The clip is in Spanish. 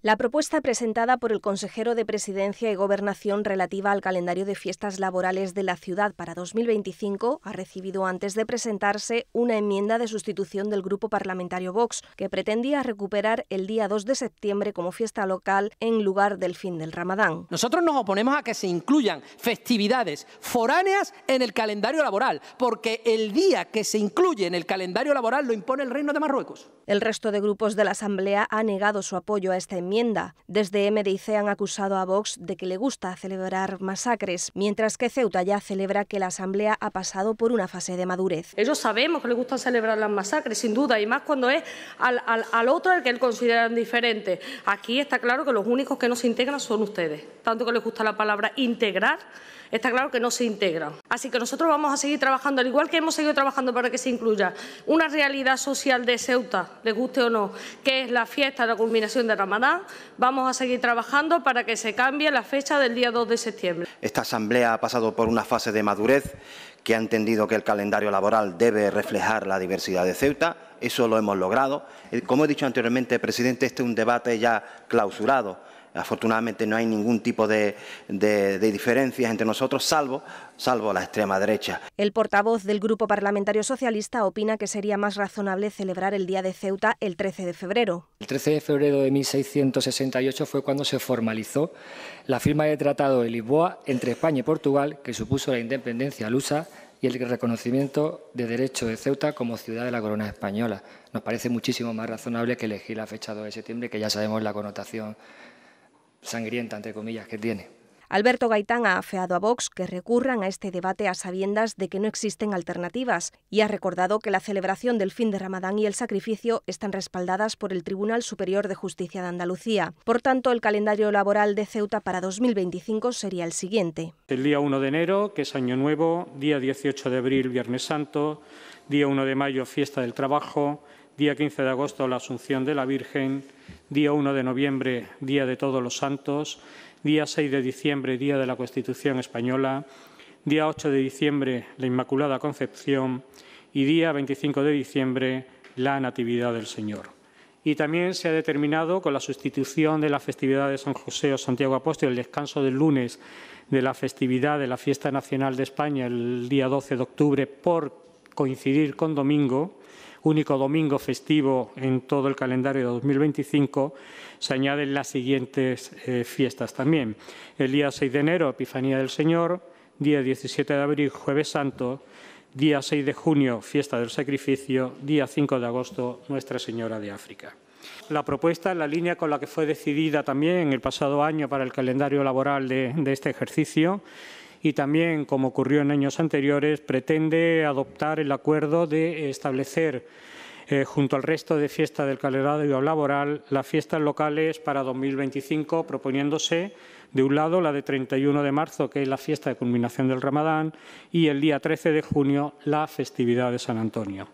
La propuesta presentada por el consejero de Presidencia y Gobernación relativa al calendario de fiestas laborales de la ciudad para 2025 ha recibido antes de presentarse una enmienda de sustitución del grupo parlamentario Vox, que pretendía recuperar el día 2 de septiembre como fiesta local en lugar del fin del Ramadán. Nosotros nos oponemos a que se incluyan festividades foráneas en el calendario laboral, porque el día que se incluye en el calendario laboral lo impone el Reino de Marruecos. El resto de grupos de la Asamblea ha negado su apoyo a esta enmienda desde MDIC han acusado a Vox de que le gusta celebrar masacres, mientras que Ceuta ya celebra que la Asamblea ha pasado por una fase de madurez. Ellos sabemos que les gusta celebrar las masacres, sin duda, y más cuando es al, al otro el que él considera diferente. Aquí está claro que los únicos que no se integran son ustedes. Tanto que les gusta la palabra integrar, está claro que no se integran. Así que nosotros vamos a seguir trabajando, al igual que hemos seguido trabajando para que se incluya una realidad social de Ceuta, les guste o no, que es la fiesta, de la culminación de Ramadán vamos a seguir trabajando para que se cambie la fecha del día 2 de septiembre. Esta Asamblea ha pasado por una fase de madurez que ha entendido que el calendario laboral debe reflejar la diversidad de Ceuta. Eso lo hemos logrado. Eh, como he dicho anteriormente, presidente, este es un debate ya clausurado Afortunadamente no hay ningún tipo de, diferencias entre nosotros, salvo, salvo la extrema derecha. El portavoz del Grupo Parlamentario Socialista opina que sería más razonable celebrar el Día de Ceuta el 13 de febrero. El 13 de febrero de 1668 fue cuando se formalizó la firma del Tratado de Lisboa entre España y Portugal, que supuso la independencia lusa y el reconocimiento de derecho de Ceuta como ciudad de la corona española. Nos parece muchísimo más razonable que elegir la fecha 2 de septiembre, que ya sabemos la connotación sangrienta, entre comillas, que tiene. Alberto Gaitán ha afeado a Vox que recurran a este debate a sabiendas de que no existen alternativas y ha recordado que la celebración del fin de Ramadán y el sacrificio están respaldadas por el Tribunal Superior de Justicia de Andalucía. Por tanto, el calendario laboral de Ceuta para 2025 sería el siguiente. El día 1 de enero, que es Año Nuevo, día 18 de abril, Viernes Santo, día 1 de mayo, fiesta del trabajo, día 15 de agosto, la Asunción de la Virgen, día 1 de noviembre, día de todos los santos, día 6 de diciembre, día de la Constitución Española, día 8 de diciembre, la Inmaculada Concepción y día 25 de diciembre, la Natividad del Señor. Y también se ha determinado, con la sustitución de la festividad de San José o Santiago Apóstol, el descanso del lunes de la festividad de la Fiesta Nacional de España, el día 12 de octubre, por coincidir con domingo, único domingo festivo en todo el calendario de 2025, se añaden las siguientes eh, fiestas también. El día 6 de enero, Epifanía del Señor, día 17 de abril, Jueves Santo, día 6 de junio, Fiesta del Sacrificio, día 5 de agosto, Nuestra Señora de África. La propuesta, en la línea con la que fue decidida también en el pasado año para el calendario laboral de este ejercicio, y también, como ocurrió en años anteriores, pretende adoptar el acuerdo de establecer eh, junto al resto de fiestas del calendario laboral, las fiestas locales para 2025, proponiéndose, de un lado, la de 31 de marzo, que es la fiesta de culminación del Ramadán, y el día 13 de junio, la festividad de San Antonio.